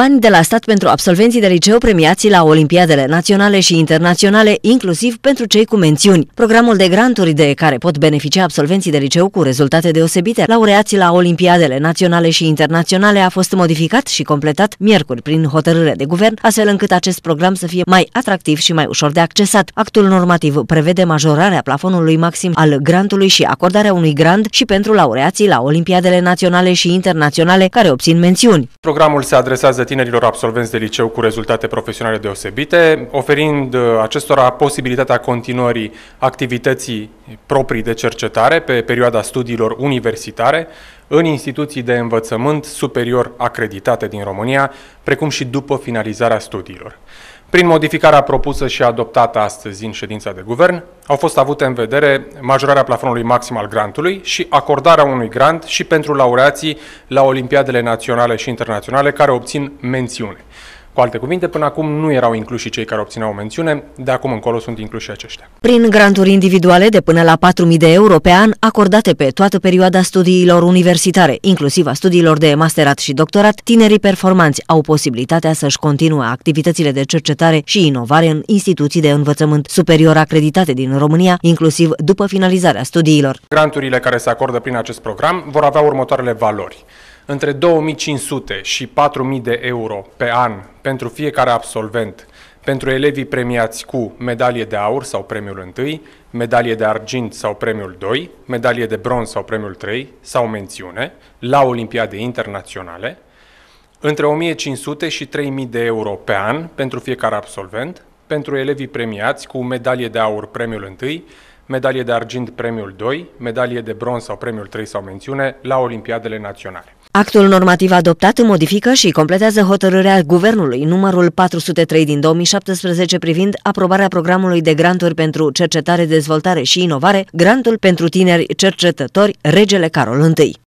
bani de la stat pentru absolvenții de liceu premiați la Olimpiadele naționale și internaționale, inclusiv pentru cei cu mențiuni. Programul de granturi de care pot beneficia absolvenții de liceu cu rezultate deosebite, laureații la Olimpiadele naționale și internaționale, a fost modificat și completat miercuri prin hotărâre de guvern, astfel încât acest program să fie mai atractiv și mai ușor de accesat. Actul normativ prevede majorarea plafonului maxim al grantului și acordarea unui grant și pentru laureații la Olimpiadele naționale și internaționale care obțin mențiuni. Programul se adresează tinerilor absolvenți de liceu cu rezultate profesionale deosebite, oferind uh, acestora posibilitatea continuării activității proprii de cercetare pe perioada studiilor universitare în instituții de învățământ superior acreditate din România, precum și după finalizarea studiilor. Prin modificarea propusă și adoptată astăzi în ședința de guvern, au fost avute în vedere majorarea plafonului maxim al grantului și acordarea unui grant și pentru laureații la Olimpiadele naționale și internaționale care obțin mențiune. Cu alte cuvinte, până acum nu erau incluși cei care obțineau mențiune, de acum încolo sunt incluși aceștia. Prin granturi individuale de până la 4.000 de euro pe an, acordate pe toată perioada studiilor universitare, inclusiv a studiilor de masterat și doctorat, tinerii performanți au posibilitatea să-și continue activitățile de cercetare și inovare în instituții de învățământ superior acreditate din România, inclusiv după finalizarea studiilor. Granturile care se acordă prin acest program vor avea următoarele valori între 2500 și 4000 de euro pe an pentru fiecare absolvent, pentru elevii premiați cu medalie de aur sau premiul 1, medalie de argint sau premiul 2, medalie de bronz sau premiul 3 sau mențiune la Olimpiade internaționale, între 1500 și 3000 de euro pe an pentru fiecare absolvent, pentru elevii premiați cu medalie de aur premiul 1, medalie de argint premiul 2, medalie de bronz sau premiul 3 sau mențiune la Olimpiadele naționale. Actul normativ adoptat modifică și completează hotărârea Guvernului numărul 403 din 2017 privind aprobarea programului de granturi pentru cercetare, dezvoltare și inovare, grantul pentru tineri cercetători Regele Carol I.